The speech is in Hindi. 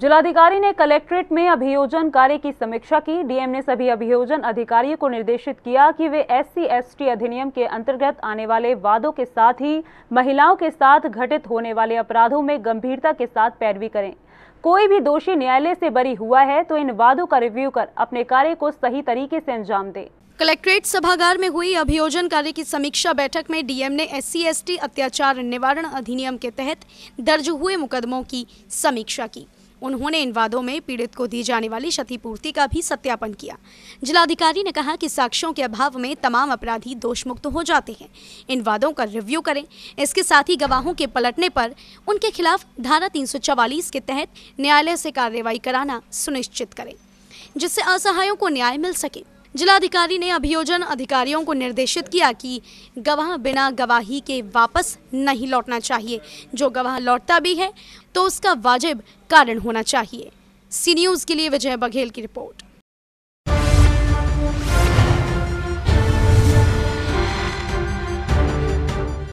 जिलाधिकारी ने कलेक्ट्रेट में अभियोजन कार्य की समीक्षा की डीएम ने सभी अभियोजन अधिकारियों को निर्देशित किया कि वे एस सी अधिनियम के अंतर्गत आने वाले वादों के साथ ही महिलाओं के साथ घटित होने वाले अपराधों में गंभीरता के साथ पैरवी करें कोई भी दोषी न्यायालय से बरी हुआ है तो इन वादों का रिव्यू कर अपने कार्य को सही तरीके से अंजाम दे कलेक्ट्रेट सभागार में हुई अभियोजन कार्य की समीक्षा बैठक में डीएम ने एस सी अत्याचार निवारण अधिनियम के तहत दर्ज हुए मुकदमों की समीक्षा की उन्होंने इन वादों में पीड़ित को दी जाने वाली क्षतिपूर्ति का भी सत्यापन किया जिलाधिकारी ने कहा कि साक्ष्यों के अभाव में तमाम अपराधी दोषमुक्त हो जाते हैं इन वादों का रिव्यू करें इसके साथ ही गवाहों के पलटने पर उनके खिलाफ धारा तीन के तहत न्यायालय से कार्रवाई कराना सुनिश्चित करें जिससे असहायों को न्याय मिल सके जिलाधिकारी ने अभियोजन अधिकारियों को निर्देशित किया कि गवाह बिना गवाही के वापस नहीं लौटना चाहिए जो गवाह लौटता भी है तो उसका वाजिब कारण होना चाहिए सी न्यूज़ के लिए विजय बघेल की रिपोर्ट